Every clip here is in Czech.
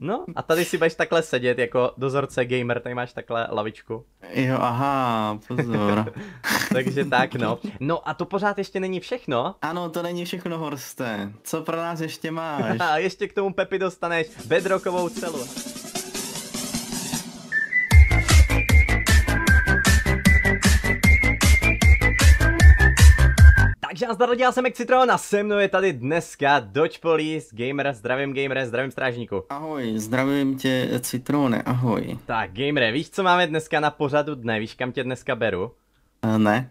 No a tady si budeš takhle sedět jako dozorce gamer, tady máš takhle lavičku. Jo, aha, pozor. Takže tak, no. No a to pořád ještě není všechno. Ano, to není všechno, Horste. Co pro nás ještě máš? a ještě k tomu Pepi dostaneš bedrokovou celu. a zdar já jsem Excitron a se mnou je tady dneska Dodge Police Gamer, zdravím Gamer, zdravím strážníku. Ahoj, zdravím tě Citrone, ahoj. Tak Gamere, víš co máme dneska na pořadu dne, víš kam tě dneska beru? Uh, ne.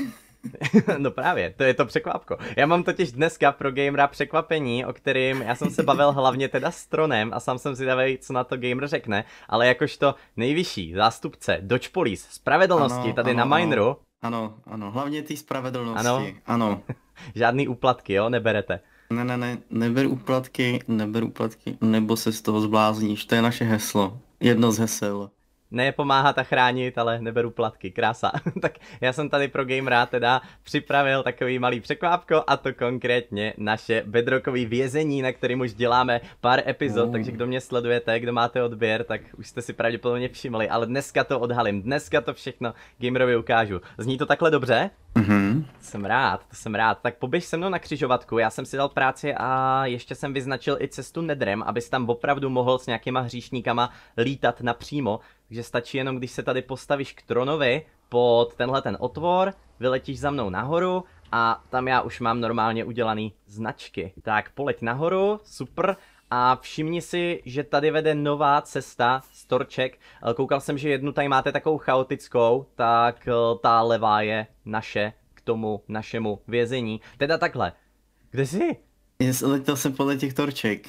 no právě, to je to překvapko. Já mám totiž dneska pro gamera překvapení, o kterým já jsem se bavil hlavně teda s Tronem a sám jsem zvědavý, co na to gamer řekne, ale jakožto nejvyšší zástupce Dodge Police spravedlnosti ano, tady ano, na Mineru, ano, ano, hlavně ty spravedlnosti. Ano? Ano. Žádný úplatky, jo, neberete? Ne, ne, ne, neber úplatky, neber úplatky, nebo se z toho zblázníš, to je naše heslo. Jedno z hesel ne pomáhat a chránit, ale neberu platky, krása. tak já jsem tady pro Rád teda připravil takový malý překvápko a to konkrétně naše bedrokový vězení, na kterým už děláme pár epizod, mm. takže kdo mě sledujete, kdo máte odběr, tak už jste si pravděpodobně všimli, ale dneska to odhalím, dneska to všechno Gamerovi ukážu. Zní to takhle dobře? Mm-hmm. Jsem rád, to jsem rád. Tak poběž se mnou na křižovatku, já jsem si dal práci a ještě jsem vyznačil i cestu nedrem, abys tam opravdu mohl s nějakýma hříšníkama lítat napřímo, takže stačí jenom, když se tady postavíš k tronovi pod tenhle ten otvor, vyletíš za mnou nahoru a tam já už mám normálně udělaný značky. Tak poleť nahoru, super. A všimni si, že tady vede nová cesta z torček. Eh, koukal jsem, že jednu tady máte takovou chaotickou, tak eh, ta levá je naše k tomu našemu vězení. Teda takhle. Kde jsi? Já letěl jsem podle těch torček.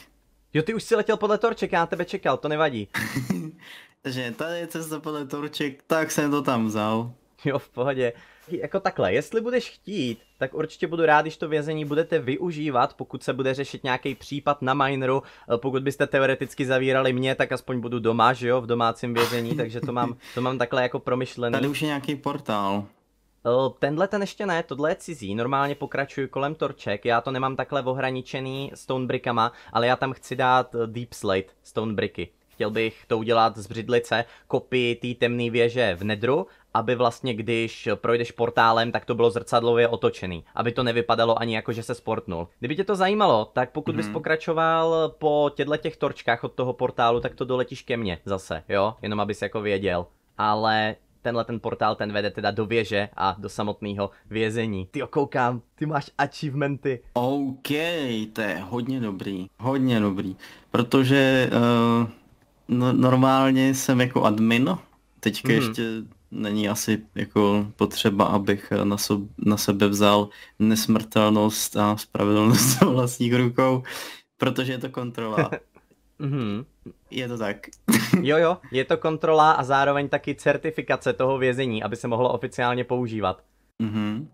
Jo, ty už si letěl podle torček, já na tebe čekal, to nevadí. že tady je cesta podle Torček, tak jsem to tam vzal. Jo, v pohodě. Jako takhle, jestli budeš chtít, tak určitě budu rád, když to vězení budete využívat, pokud se bude řešit nějaký případ na mineru. Eh, pokud byste teoreticky zavírali mě, tak aspoň budu doma, že jo, v domácím vězení, takže to mám, to mám takhle jako promyšlený. Tady už je nějaký portál. Eh, tenhle ten ještě ne, tohle je cizí, normálně pokračuju kolem torček, já to nemám takhle ohraničený stone brickama, ale já tam chci dát eh, deep slate stone bricky chtěl bych to udělat z břidlice, kopii té temné věže v nedru, aby vlastně když projdeš portálem, tak to bylo zrcadlově otočený, aby to nevypadalo ani jako, že se sportnul. Kdyby tě to zajímalo, tak pokud mm-hmm. bys mhm. pokračoval po těchto těch torčkách od toho portálu, tak to doletíš ke mně zase, jo? Jenom abys jako věděl. Ale tenhle ten portál ten vede teda do věže a do samotného vězení. Ty koukám, ty máš achievementy. OK, to je hodně dobrý, hodně dobrý, protože uh, no, normálně jsem jako admin, teďka mm. ještě není asi jako potřeba, abych na, so, na sebe vzal nesmrtelnost a spravedlnost vlastní rukou, protože je to kontrola. mm-hmm. Je to tak. jo, jo, je to kontrola a zároveň taky certifikace toho vězení, aby se mohlo oficiálně používat. Mm-hmm.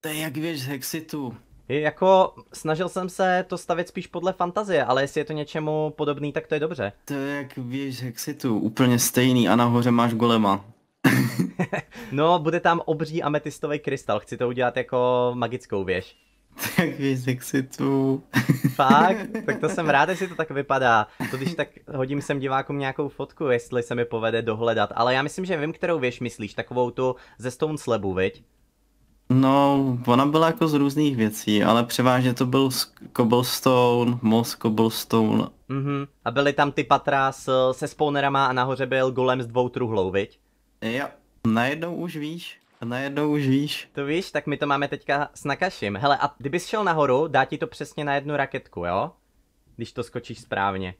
To je jak věž z Hexitu. Jako snažil jsem se to stavit spíš podle fantazie, ale jestli je to něčemu podobný, tak to je dobře. To je jak víš, jak si tu, úplně stejný a nahoře máš golema. no, bude tam obří ametistový krystal, chci to udělat jako magickou věž. Tak víš, jak si tu. Fakt? Tak to jsem rád, jestli to tak vypadá. To když tak hodím sem divákům nějakou fotku, jestli se mi povede dohledat. Ale já myslím, že vím, kterou věž myslíš, takovou tu ze Stone Slabu, viď? No, ona byla jako z různých věcí, ale převážně to byl cobblestone, most cobblestone. Mhm. A byly tam ty patra s, se spawnerama a nahoře byl golem s dvou truhlou, viď? Jo, najednou už víš, najednou už víš. To víš, tak my to máme teďka s Nakašim. Hele, a kdybys šel nahoru, dá ti to přesně na jednu raketku, jo? Když to skočíš správně.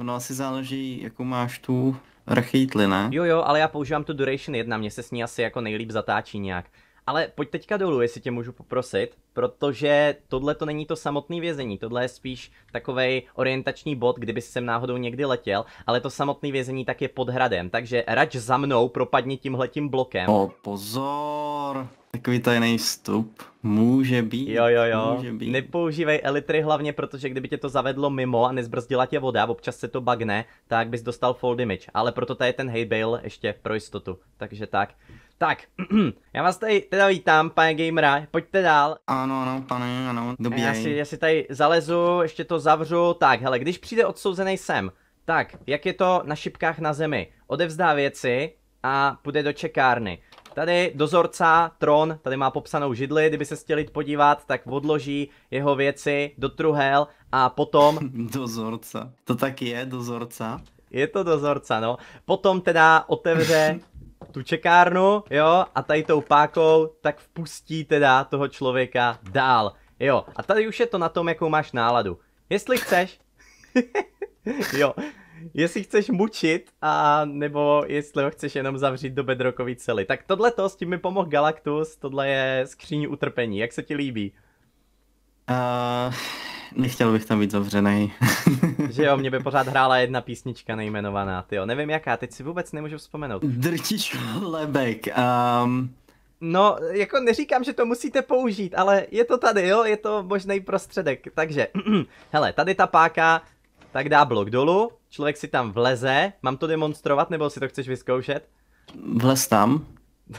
Ono asi záleží, jakou máš tu rachytli, ne? Jo, jo, ale já používám tu Duration 1, mě se s ní asi jako nejlíp zatáčí nějak. Ale pojď teďka dolů, jestli tě můžu poprosit, protože tohle to není to samotné vězení, tohle je spíš takový orientační bod, kdyby sem náhodou někdy letěl, ale to samotné vězení tak je pod hradem, takže rač za mnou propadni tímhletím blokem. O, pozor! Takový tajný vstup. Může být. Jo, jo, jo. Může být. Nepoužívej elitry hlavně, protože kdyby tě to zavedlo mimo a nezbrzdila tě voda, občas se to bagne, tak bys dostal fall damage. Ale proto tady je ten hate bale ještě pro jistotu. Takže tak. Tak, já vás tady teda vítám, pane gamera, pojďte dál. Ano, ano, pane, ano, dobrý. Já si, já si tady zalezu, ještě to zavřu. Tak, hele, když přijde odsouzený sem, tak, jak je to na šipkách na zemi? Odevzdá věci a půjde do čekárny. Tady dozorca, tron, tady má popsanou židli, kdyby se chtěli podívat, tak odloží jeho věci do truhel a potom... dozorca, to tak je, dozorca. Je to dozorca, no. Potom teda otevře tu čekárnu, jo, a tady tou pákou, tak vpustí teda toho člověka dál. Jo, a tady už je to na tom, jakou máš náladu. Jestli chceš, jo, jestli chceš mučit, a nebo jestli ho chceš jenom zavřít do bedrokový cely. Tak tohle to, s tím mi pomohl Galactus, tohle je skříň utrpení. Jak se ti líbí? Uh, nechtěl bych tam být zavřený. že jo, mě by pořád hrála jedna písnička nejmenovaná, ty jo. Nevím jaká, teď si vůbec nemůžu vzpomenout. Drtiš lebek. Um... No, jako neříkám, že to musíte použít, ale je to tady, jo, je to možný prostředek. Takže, hele, tady ta páka, tak dá blok dolů, člověk si tam vleze. Mám to demonstrovat, nebo si to chceš vyzkoušet? Vlez tam.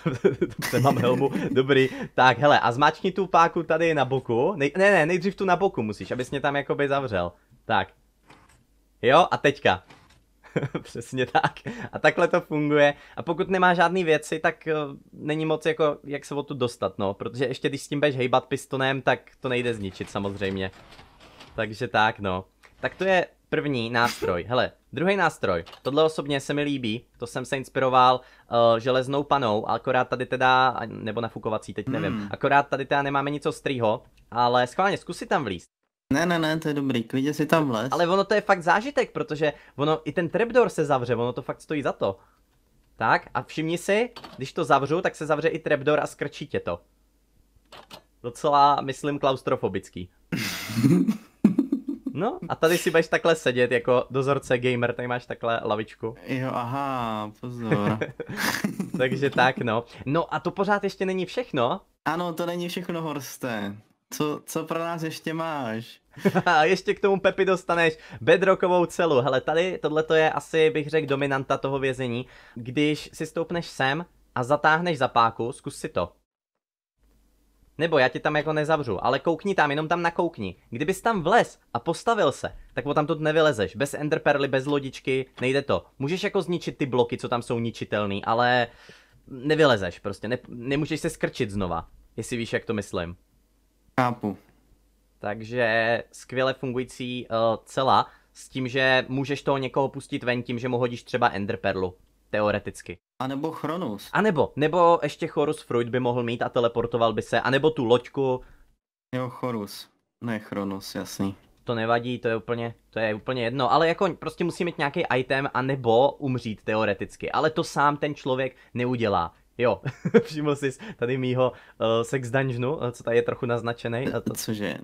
mám helmu, dobrý. Tak, hele, a zmačkni tu páku tady na boku. Nej, ne, ne, nejdřív tu na boku musíš, abys mě tam jakoby zavřel. Tak. Jo, a teďka. Přesně tak. A takhle to funguje. A pokud nemá žádný věci, tak uh, není moc jako, jak se o tu dostat, no. Protože ještě když s tím budeš hejbat pistonem, tak to nejde zničit samozřejmě. Takže tak, no. Tak to je První nástroj, hele, druhý nástroj, tohle osobně se mi líbí, to jsem se inspiroval uh, železnou panou, akorát tady teda, nebo nafukovací, teď nevím, hmm. akorát tady teda nemáme nic ostrýho, ale schválně, zkusit tam vlíst. Ne, ne, ne, to je dobrý, klidně si tam vlez. Ale ono to je fakt zážitek, protože ono i ten trapdoor se zavře, ono to fakt stojí za to. Tak, a všimni si, když to zavřu, tak se zavře i trapdoor a skrčí tě to. Docela, myslím, klaustrofobický. No a tady si budeš takhle sedět jako dozorce gamer, tady máš takhle lavičku. Jo, aha, pozor. Takže tak no. No a to pořád ještě není všechno. Ano, to není všechno, Horste. Co, co pro nás ještě máš? A ještě k tomu Pepi dostaneš bedrokovou celu. Hele, tady tohle je asi, bych řekl, dominanta toho vězení. Když si stoupneš sem a zatáhneš zapáku, zkus si to. Nebo já tě tam jako nezavřu, ale koukni tam, jenom tam nakoukni. Kdybys tam vlez a postavil se, tak tam to nevylezeš. Bez enderperly, bez lodičky, nejde to. Můžeš jako zničit ty bloky, co tam jsou ničitelný, ale nevylezeš prostě, ne, nemůžeš se skrčit znova, jestli víš, jak to myslím. Chápu. Takže skvěle fungující uh, cela s tím, že můžeš toho někoho pustit ven tím, že mu hodíš třeba enderperlu, teoreticky. A nebo Chronus. A nebo, nebo ještě Chorus Freud by mohl mít a teleportoval by se, a nebo tu loďku. Jo, Chorus, ne Chronus, jasný. To nevadí, to je úplně, to je úplně jedno, ale jako prostě musí mít nějaký item a nebo umřít teoreticky, ale to sám ten člověk neudělá. Jo, všiml jsi tady mýho uh, sex dungeonu, eh, co tady je trochu naznačený. Eh, to... Cože?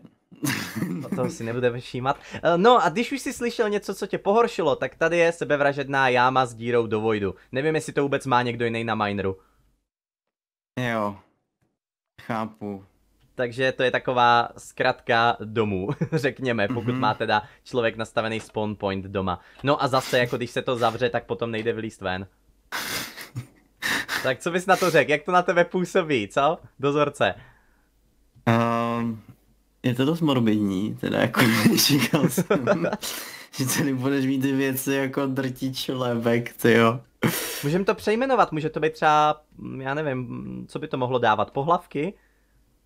to, to si nebudeme všímat. Uh, no a když už jsi slyšel něco, co tě pohoršilo, tak tady je sebevražedná jáma s dírou do vojdu. Nevím, jestli to vůbec má někdo jiný na mineru. Jo, chápu. Takže to je taková zkratka domů, řekněme, pokud mm-hmm. má teda člověk nastavený spawn point doma. No a zase, jako když se to zavře, tak potom nejde vylíst ven. Tak co bys na to řekl? Jak to na tebe působí, co? Dozorce. Um, je to dost morbidní, teda jako říkal jsem, že tady budeš mít ty věci jako drtič lebek, ty jo. Můžeme to přejmenovat, může to být třeba, já nevím, co by to mohlo dávat, pohlavky?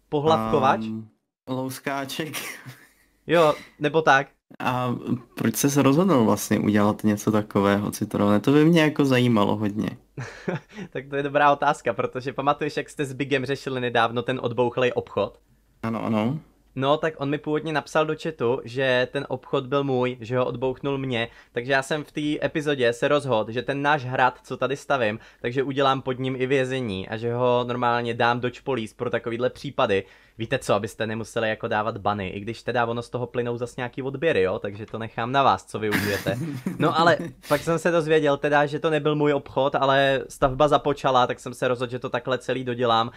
Pohlavkovač? Um, louskáček. Jo, nebo tak. A proč jsi se rozhodl vlastně udělat něco takového, Citrone? To by mě jako zajímalo hodně. tak to je dobrá otázka, protože pamatuješ, jak jste s Bigem řešili nedávno ten odbouchlej obchod? Ano, ano. No, tak on mi původně napsal do chatu, že ten obchod byl můj, že ho odbouchnul mě, takže já jsem v té epizodě se rozhodl, že ten náš hrad, co tady stavím, takže udělám pod ním i vězení a že ho normálně dám do police pro takovýhle případy, víte co, abyste nemuseli jako dávat bany, i když teda ono z toho plynou zase nějaký odběry, jo, takže to nechám na vás, co využijete. No ale pak jsem se dozvěděl teda, že to nebyl můj obchod, ale stavba započala, tak jsem se rozhodl, že to takhle celý dodělám.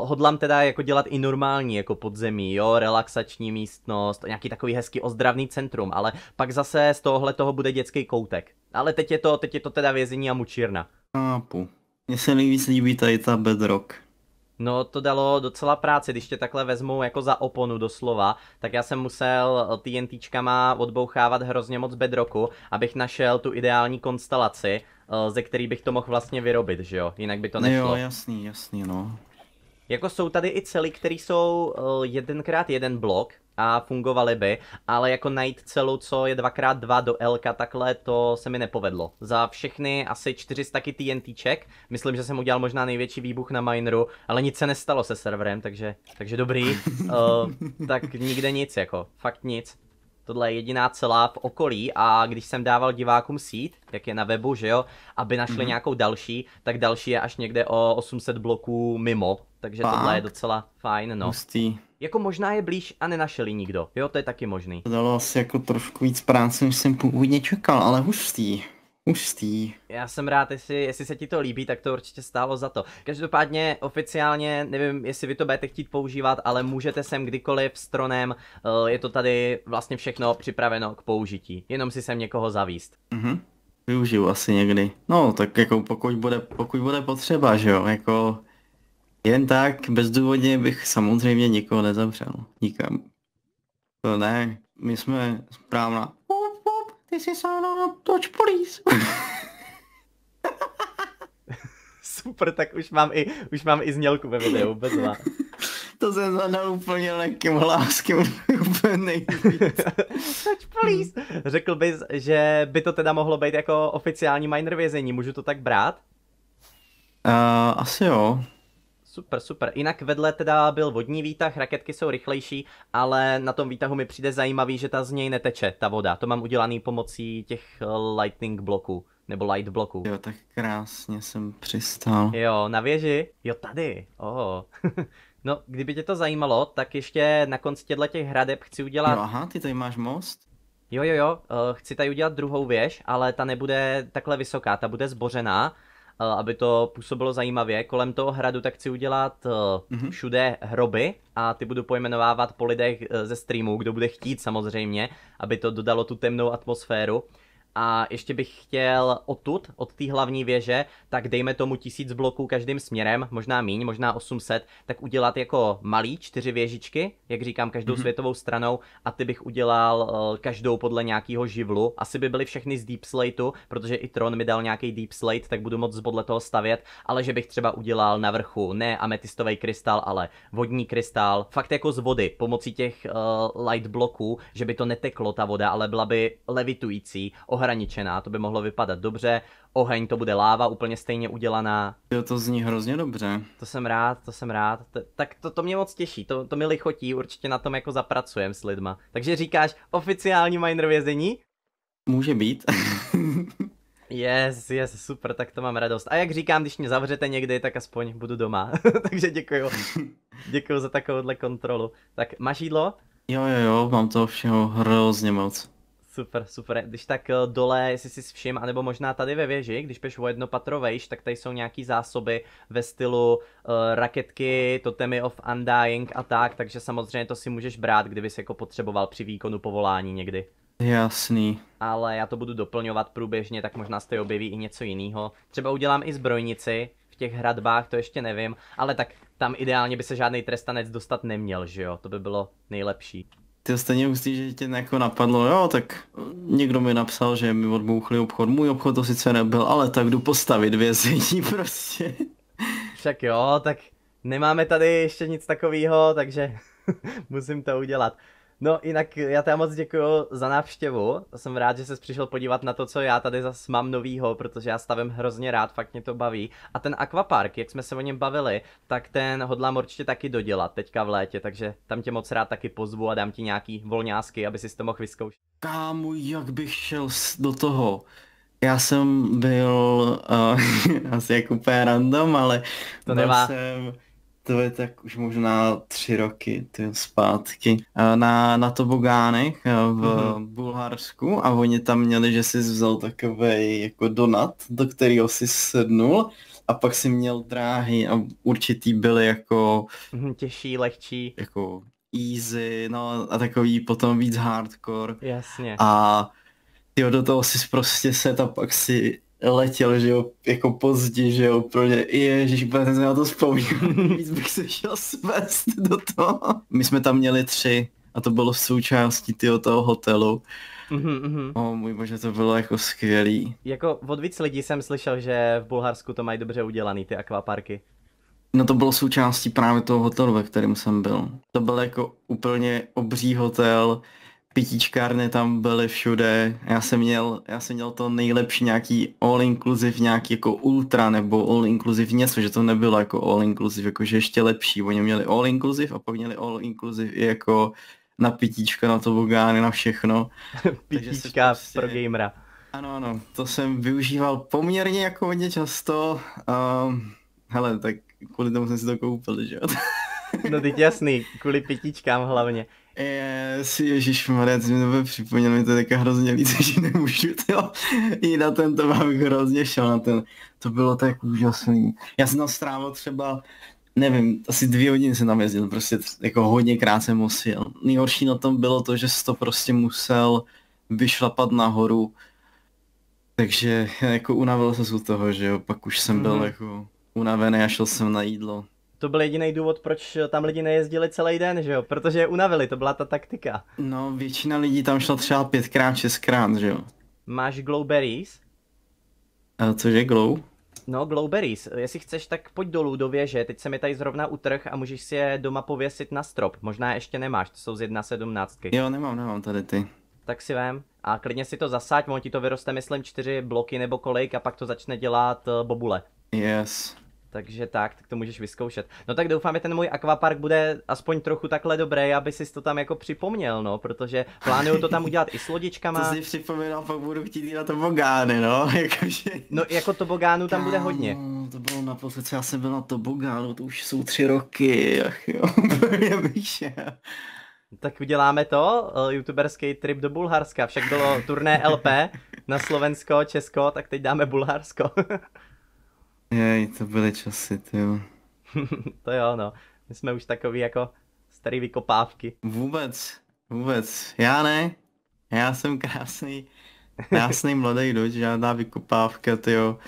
Uh, hodlám teda jako dělat i normální jako podzemí, jo, relaxační místnost, nějaký takový hezký ozdravný centrum, ale pak zase z tohohle toho bude dětský koutek. Ale teď je to, teď je to teda vězení a mučírna. Chápu. Mně se nejvíc líbí tady ta bedrock. No to dalo docela práci, když tě takhle vezmou jako za oponu doslova, tak já jsem musel TNTčkama odbouchávat hrozně moc bedroku, abych našel tu ideální konstelaci, eh, ze který bych to mohl vlastně vyrobit, že jo? Jinak by to nešlo. Jo, jasný, jasný, no. Jako jsou tady i cely, které jsou eh, jedenkrát jeden blok, a fungovaly by, ale jako najít celou, co je 2x2 do LK, takhle to se mi nepovedlo. Za všechny asi 400 TNTček, myslím, že jsem udělal možná největší výbuch na mineru, ale nic se nestalo se serverem, takže, takže dobrý, uh, tak nikde nic jako, fakt nic. Tohle je jediná celá v okolí a když jsem dával divákům sít, jak je na webu, že jo, aby našli mm-hmm. nějakou další, tak další je až někde o 800 bloků mimo, takže Pak. tohle je docela fajn, no. Hustý. Jako možná je blíž a nenašel ji nikdo, jo, to je taky možný. To dalo asi jako trošku víc práce, než jsem původně čekal, ale hustý. Hustý. Já jsem rád, jestli, jestli se ti to líbí, tak to určitě stálo za to. Každopádně oficiálně, nevím, jestli vy to budete chtít používat, ale můžete sem kdykoliv s tronem, eh, je to tady vlastně všechno připraveno k použití, jenom si sem někoho zavíst. Mhm. Využiju asi někdy. No, tak jako pokud bude, pokud bude potřeba, že jo, jako jen tak, bezdůvodně bych samozřejmě nikoho nezavřel. Nikam. To ne, my jsme správná. Pop, pop, ty jsi sám na toč polis. Super, tak už mám i, už mám i znělku ve videu, bez vás. to jsem zadal úplně lehkým hláskem, úplně nejvíc. Toč polis. Řekl bys, že by to teda mohlo být jako oficiální minor vězení, můžu to tak brát? Uh, asi jo. Super, super. Jinak vedle teda byl vodní výtah, raketky jsou rychlejší, ale na tom výtahu mi přijde zajímavý, že ta z něj neteče, ta voda. To mám udělaný pomocí těch eh, lightning bloků, nebo light bloků. Jo, tak krásně jsem přistál. Jo, na věži? Jo, tady. Oh. no, kdyby tě to zajímalo, tak ještě na konci těchto těch hradeb chci udělat... No aha, ty tady máš most? Jo, jo, jo, eh, chci tady udělat druhou věž, ale ta nebude takhle vysoká, ta bude zbořená Eh, aby to působilo zajímavě. Kolem toho hradu tak chci udělat mm-hmm. všude hroby a ty budu pojmenovávat po lidech eh, ze streamu, kdo bude chtít samozřejmě, aby to dodalo tu temnou atmosféru. A ještě bych chtěl odtud, od té hlavní věže, tak dejme tomu tisíc bloků každým směrem, možná míň, možná 800, tak udělat jako malý čtyři věžičky, jak říkám, každou mm-hmm. světovou stranou a ty bych udělal eh, každou podle nějakého živlu. Asi by byly všechny z deep slateu, protože i Tron mi dal nějaký deep slate, tak budu moc podle toho stavět, ale že bych třeba udělal na vrchu ne ametistový krystal, ale vodní krystal, fakt jako z vody, pomocí těch uh, light bloků, že by to neteklo ta voda, ale byla by levitující, ohraničená, to by mohlo vypadat dobře, oheň to bude láva úplně stejně udělaná. Jo, to zní hrozně dobře. To jsem rád, to jsem rád. T- tak to, to mě moc těší, to, to mi lichotí, určitě na tom jako zapracujem s lidma. Takže říkáš oficiální minor vězení? Může být. Yes, yes, super, tak to mám radost. A jak říkám, když mě zavřete někdy, tak aspoň budu doma. Takže děkuju. děkuju za takovouhle kontrolu. Tak máš jídlo? Jo, jo, jo, mám toho všeho hrozně moc. Super, super. Když tak eh, dole, jestli si všim, anebo možná tady ve věži, když peš o jedno patro vejš, tak tady jsou nějaký zásoby ve stylu uh, raketky, totemy of undying a tak, takže samozřejmě to si můžeš brát, jsi jako potřeboval při výkonu povolání někdy. Jasný. Ale já to budu doplňovat průběžně, tak možná se objeví i něco jiného. Třeba udělám i zbrojnici v těch hradbách, to ještě nevím, ale tak tam ideálně by se žádný trestanec dostat neměl, že jo? To by bylo nejlepší. Ty stejně hustý, že tě jako napadlo, jo, tak někdo mi napsal, že mi odbouchli obchod, můj obchod to sice nebyl, ale tak jdu postavit vězení prostě. Však jo, tak nemáme tady ještě nic takového, takže musím to udělat. No jinak já teda moc děkuji za návštěvu. Jsem rád, že jsi přišel podívat na to, co já tady zase mám novýho, protože já stavím hrozně rád, fakt mě to baví. A ten akvapark, jak jsme se o něm bavili, tak ten hodlám určitě taky dodělat teďka v létě, takže tam tě moc rád taky pozvu a dám ti nějaký volňásky, aby si to mohl vyzkoušet. Kámu, jak bych šel do toho? Já jsem byl uh, asi jako úplně random, ale to nemá... jsem to je tak už možná tři roky ty zpátky, eh, na, na tobogánech eh, v mm-hmm. Bulharsku a oni tam měli, že jsi vzal takový jako donat, do kterého si sednul a pak si měl dráhy a určitý byly jako... Mhm, těžší, lehčí. Jako easy, no a takový potom víc hardcore. Jasně. A jo, do toho si prostě set a pak si letěl, že jo, jako pozdě, že jo, ně, ježiš, úplně jsem se na to vzpomněl, víc bych se šel svést do toho. My jsme tam měli tři a to bylo v součástí tyho toho hotelu. Mm-hmm. O můj bože, to bylo jako skvělý. Jako od víc lidí jsem slyšel, že v Bulharsku to mají dobře udělaný, ty akvaparky. No to bylo součástí právě toho hotelu, ve kterém jsem byl. To byl jako úplně obří hotel, pitíčkárny tam byly všude. Já jsem měl, já jsem měl to nejlepší nějaký all inclusive, nějaký jako ultra nebo all inclusive něco, že to nebylo jako all inclusive, jakože ještě lepší. Oni měli all inclusive a pak měli all inclusive i jako na pitíčka, na tobogány, na všechno. pitíčka prostě... pro gamera. Ano, ano, to jsem využíval poměrně jako hodně často. Um, hele, tak kvůli tomu jsem si to koupil, že jo? no teď jasný, kvůli pitičkám hlavně. Je, si Ježíš Marec mi to připomněl, mi to také hrozně líce, že nemůžu jo. i na ten to mám hrozně šel na ten. To bylo tak úžasný. Já jsem tam strávil třeba, nevím, asi dvě hodiny jsem tam jezdil, prostě jako hodně krát jsem musel. Nejhorší na tom bylo to, že jsi to prostě musel vyšlapat nahoru, takže jako unavil jsem z toho, že jo, pak už jsem byl mm-hmm. jako unavený a šel jsem na jídlo to byl jediný důvod, proč tam lidi nejezdili celý den, že jo? Protože je unavili, to byla ta taktika. No, většina lidí tam šla třeba pětkrát, šestkrát, že jo? Máš glowberries? A cože glow? No, glowberries. Jestli chceš, tak pojď dolů do věže. Teď se mi tady zrovna utrh a můžeš si je doma pověsit na strop. Možná ještě nemáš, to jsou z 1.17. Jo, nemám, nemám tady ty. Tak si vem. A klidně si to zasáď, on ti to vyroste, myslím, čtyři bloky nebo kolik a pak to začne dělat eh, bobule. Yes. Takže tak, tak to můžeš vyzkoušet. No tak doufám, že ten můj akvapark bude aspoň trochu takhle dobrý, aby si to tam jako připomněl, no, protože plánuju to tam udělat i s lodičkama. To si připomínám, pak budu chtít jít na tobogány, no, jakože. No, jako tobogánu tam bude hodně. to bylo naposled, co já jsem byl na tobogánu, to už jsou tři roky, ach jo, bych Tak uděláme to, eh, youtuberský trip do Bulharska, však bylo turné LP na Slovensko, Česko, tak teď dáme Bulharsko. Jej, to byly časy, ty jo. to jo, no. My jsme už takový jako starý vykopávky. Vůbec, vůbec. Já ne. Já jsem krásný, krásný mladý doč, žádná vykopávka, ty jo.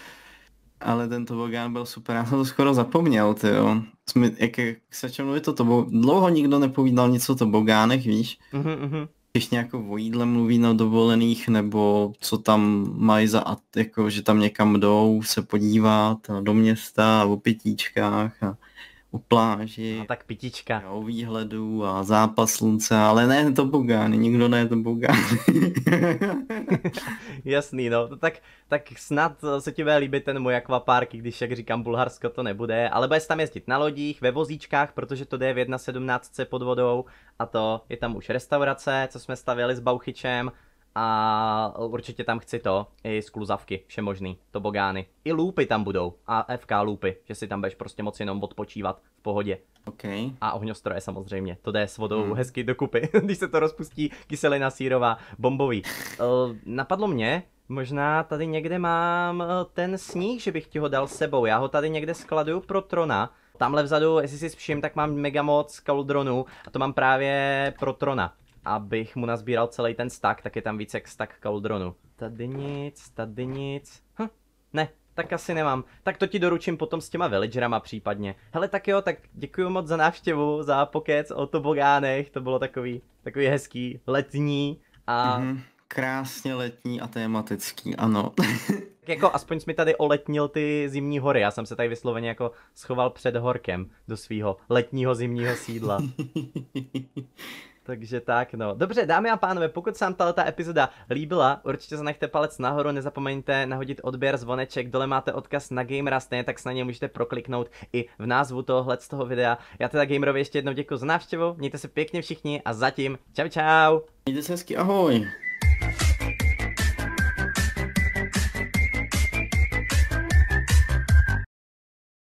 Ale ten tobogán byl super, já jsem to skoro zapomněl, ty jo. Jsme, jak, jak se čem mluvit o tobogánech, dlouho nikdo nepovídal nic o tobogánech, víš. Mm-hmm všichni jako o jídle mluví na dovolených, nebo co tam mají za, jako, že tam někam jdou se podívat do města a o pětíčkách. a o pláži. A tak pitička. o výhledu a zápas slunce, ale ne to bogány, nikdo ne to bogány. Jasný, no, tak, tak snad se ti bude líbit ten můj akvapark, když, jak říkám, Bulharsko to nebude, ale bude tam jezdit na lodích, ve vozíčkách, protože to jde v 1.17 pod vodou a to je tam už restaurace, co jsme stavěli s Bauchyčem, a určitě tam chci to, i skluzavky, vše možný, tobogány. I loopy tam budou, a FK loopy, že si tam budeš prostě moc jenom odpočívat v pohodě. Okay. A ohňostroje samozřejmě, to jde s vodou hmm. hezky dokupy, když se to rozpustí, kyselina sírová, bombový. Eh, napadlo mě, možná tady někde mám eh, ten sníh, že bych ti ho dal sebou, já ho tady někde skladuju pro Trona. Tamhle vzadu, jestli si všim, tak mám mega moc kaldronu a to mám právě pro Trona abych mu nazbíral celý ten stack, tak je tam víc jak stack kaldronu. Tady nic, tady nic. Hm, ne, tak asi nemám. Tak to ti doručím potom s těma villagerama případně. Hele, tak jo, tak děkuji moc za návštěvu, za pokec o tobogánech, to bylo takový, takový hezký, letní a... Mm-hmm. Krásně letní a tematický, ano. tak jako aspoň jsi mi tady oletnil ty zimní hory, já jsem se tady vysloveně jako schoval před horkem do svého letního zimního sídla. Takže tak, no. Dobře, dámy a pánové, pokud se vám tato epizoda líbila, určitě zanechte palec nahoru, nezapomeňte nahodit odběr, zvoneček, dole máte odkaz na Gamera, stejně tak se na ně můžete prokliknout i v názvu tohohle z toho videa. Já teda Gamerovi ještě jednou děkuji za návštěvu, mějte se pěkně všichni a zatím, čau čau! Mějte se hezky, ahoj!